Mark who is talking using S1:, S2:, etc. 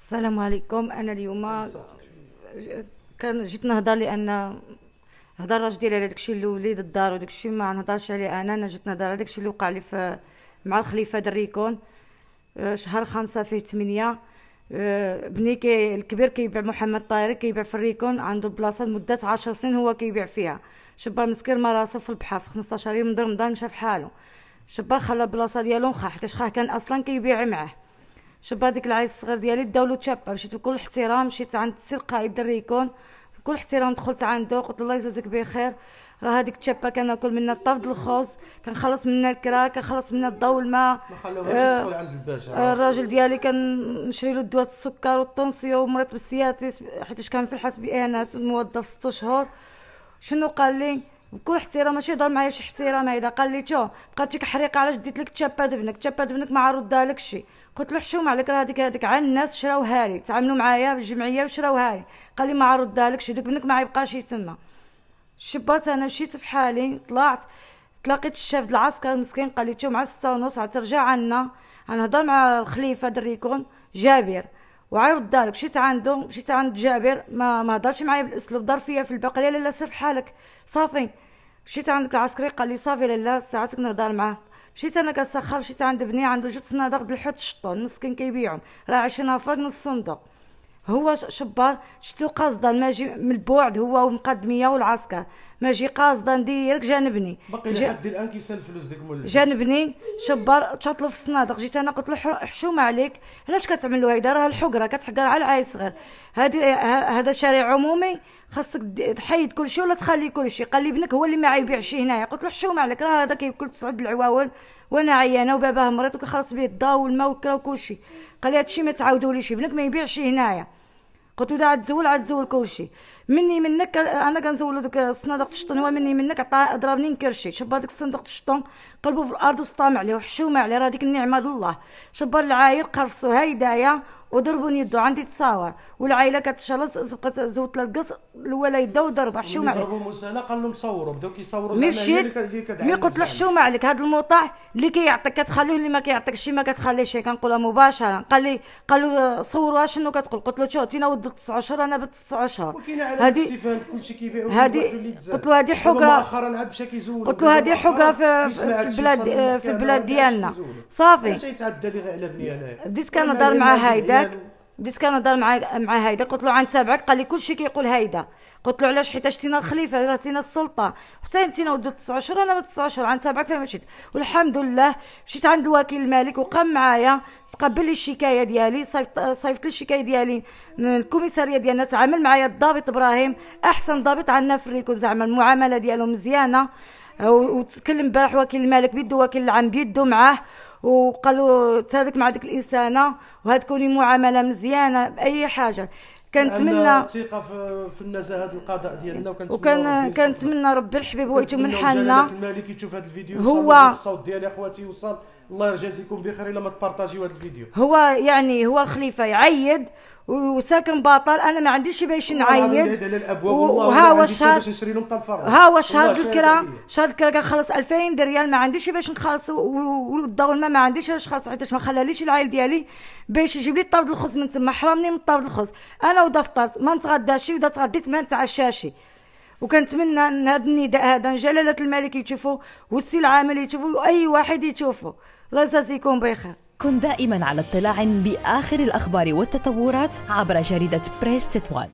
S1: السلام عليكم انا اليوم كان جيت نهضر لان هضر راجلي على داكشي اللي وليد الدار وداكشي ما نهضرش عليه انا انا جيت نهضر على داكشي اللي وقع لي في مع الخليفه دريكون آه، شهر خمسة فيه ثمانية آه، بني كي الكبير كيبيع محمد طاهر كيبيع في الريكون عنده بلاصة لمدة عشر سنين هو كيبيع فيها شبار مسكر ما راسو في البحر في 15 يوم من رمضان مشى في حالو شبار خلى البلاصة ديالو نخا حيتاش خاه كان أصلا كيبيع معاه شبه هذيك العيل الصغير ديالي داو له تشابه مشيت بكل احترام مشيت عند السي قائد الريكون بكل احترام دخلت عنده قلت له الله يجازيك بخير راه هذيك التشابه كناكل منها الطرد الخوز كنخلص منها الكرا كنخلص منها الضو الماء ما خلوهاش آه تدخل عند الباشا آه الراجل ديالي كنشري له دواء السكر والطونسيو ومريض بالسياتيس حيتاش كان في بانات موظف ست شهور شنو قال لي بكل احترام ماشي يهضر معايا شي احترام هيدا قال لي تو ديك حريقه علاش ديت لك تشابات بنك تشابات ابنك ما لك شي قلت له حشوم عليك راه هذيك هذيك على الناس شراوها لي تعاملوا معايا بالجمعيه وشراوها لي قال لي ما شي دوك بنك ما يبقاش تما شبات انا مشيت في حالي طلعت تلاقيت الشاف د العسكر مسكين قال لي تو مع 6 ونص عاد ترجع عنا غنهضر مع الخليفه دريكون جابر وعرض ذلك مشيت عنده مشيت عند جابر ما ما هضرش معايا بالاسلوب دار فيا في الباقي لا سير حالك صافي مشيت عندك العسكري قال لي صافي لا ساعتك نهضر معاه مشيت انا كنسخر مشيت عند بني عنده جوج صنادق د الحوت الشطون مسكين كيبيعهم راه عشرين فرد نص صندوق هو شبار شتو قاصدا ماجي من البعد هو ومقدميه والعسكر ماجي قاصدا ديرك جانبني باقي لحد الان كيسال فلوس ديك مول جانبني شبار تشطلو في الصنادق جيت انا قلت له حشومه عليك علاش كتعملوا هيدا راه الحقره كتحقر على العيل الصغير هذا شارع عمومي خاصك تحيد كل شيء ولا تخلي كل شيء قال لي ابنك هو اللي ما عيبيعش هنايا قلت له حشومه عليك راه هذا كياكل تسعه العواول وانا عيانه وباباه مريض وكيخلص به الضو والماء والكرا وكلشي قال لي هادشي ما تعاودوليش ابنك ما يبيعش هنايا قلت له عاد تزول عاد تزول كلشي مني منك انا كنزولو دوك الصندوق الشطون هو مني منك عطا ضربني نكرشي شبا داك الصندوق الشطون قلبو في الارض وسطام عليه وحشومه عليه راه ديك النعمه د الله شبا العاير قرصو هايدايا وضربوني يدو عندي تصاور والعائله كتشلص بقات زوت للقص الولا يدو وضرب حشومه عليك ضربوا مساله قال لهم صوروا بداو كيصوروا مي مشيت مي قلت له حشومه عليك هذا الموطع اللي كيعطيك كتخليه اللي ما كيعطيكش ما كتخليش كنقولها مباشره قال لي قال له صوروا شنو كتقول قلت له شو تينا ود 19 اشهر انا ب 9 اشهر هذه هذه قلت له هذه حقها مؤخرا عاد مشى كيزول قلت له هذه حقها في, البلاد في البلاد ديالنا صافي علاش يتعدى لي غير على بنيه بديت كنهضر مع هايداك يعني بديت كنهضر مع مع هيدا قلت له عن سبعك قال لي كل شيء كيقول هيدا قلت له علاش حيت شتينا الخليفه راتينا السلطه حتى انتينا ودو تسع اشهر انا ما تسع اشهر عن فين مشيت والحمد لله مشيت عند الوكيل الملك وقام معايا تقبل لي الشكايه ديالي صيفط صيفط لي الشكايه ديالي الكوميساريه ديالنا تعامل معايا الضابط ابراهيم احسن ضابط عندنا في الريكو زعما المعامله ديالو مزيانه وتكلم بارح وكيل الملك بيدو وكيل العام بيدو معاه وقالوا تهلك مع ديك الانسانه تكوني معامله مزيانه باي حاجه كنتمنى الثقه في في النزاهه القضاء ديالنا وكان كنتمنى ربي الحبيب ويتو من حالنا الملك يشوف هذا الفيديو هو الصوت ديالي اخواتي وصل الله يجازيكم بخير الا ما تبارطاجيو هذا الفيديو هو يعني هو الخليفه يعيد وساكن بطل انا ما عنديش باش نعيط وها واش ها واش هاد الكرا شاد الكرا كنخلص 2000 ريال ما عنديش باش نخلص والضو ما عنديش باش نخلص حيت ما خلاليش العائل ديالي باش يجيب لي طرد الخبز من تما حرمني من طرد الخبز انا ودفطرت ما نتغداش ودا تغديت ما نتعشاشي وكنتمنى ان هذا النداء هذا جلاله الملك يشوفه والسي العامل يشوفه واي واحد يشوفه الله يكون بخير كن دائما على اطلاع بآخر الأخبار والتطورات عبر جريدة بريس تطوان